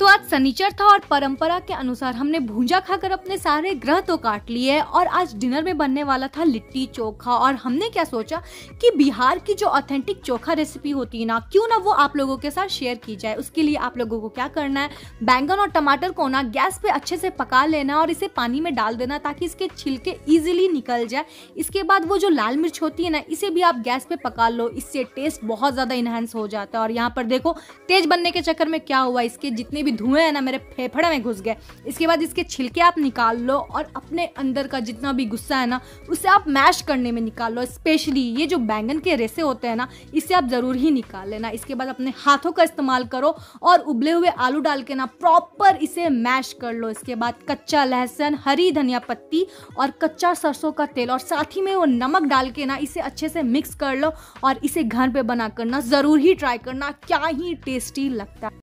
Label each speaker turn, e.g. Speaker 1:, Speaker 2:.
Speaker 1: तो आज शनिचर था और परंपरा के अनुसार हमने भूंजा खाकर अपने सारे ग्रह तो काट लिए और आज डिनर में बनने वाला था लिट्टी चोखा और हमने क्या सोचा कि बिहार की जो ऑथेंटिक चोखा रेसिपी होती है ना क्यों ना वो आप लोगों के साथ शेयर की जाए उसके लिए आप लोगों को क्या करना है बैंगन और टमाटर को ना गैस पे अच्छे से पका लेना और इसे पानी में डाल देना ताकि इसके छिलके ईजिली निकल जाए इसके बाद वो जो लाल मिर्च होती है ना इसे भी आप गैस पे पका लो इससे टेस्ट बहुत ज़्यादा इन्हेंस हो जाता है और यहाँ पर देखो तेज बनने के चक्कर में क्या हुआ इसके जितने भी धुएं है ना मेरे फेफड़े में घुस गए इसके बाद इसके छिलके आप निकाल लो और अपने अंदर का जितना भी गुस्सा है ना उसे आप मैश करने में निकाल लो स्पेशली ये जो बैंगन के रेसे होते हैं ना इसे आप ज़रूर ही निकाल लेना इसके बाद अपने हाथों का इस्तेमाल करो और उबले हुए आलू डाल के ना प्रॉपर इसे मैश कर लो इसके बाद कच्चा लहसुन हरी धनिया पत्ती और कच्चा सरसों का तेल और साथ ही में वो नमक डाल के ना इसे अच्छे से मिक्स कर लो और इसे घर पे बना करना ज़रूर ही ट्राई करना क्या ही टेस्टी लगता है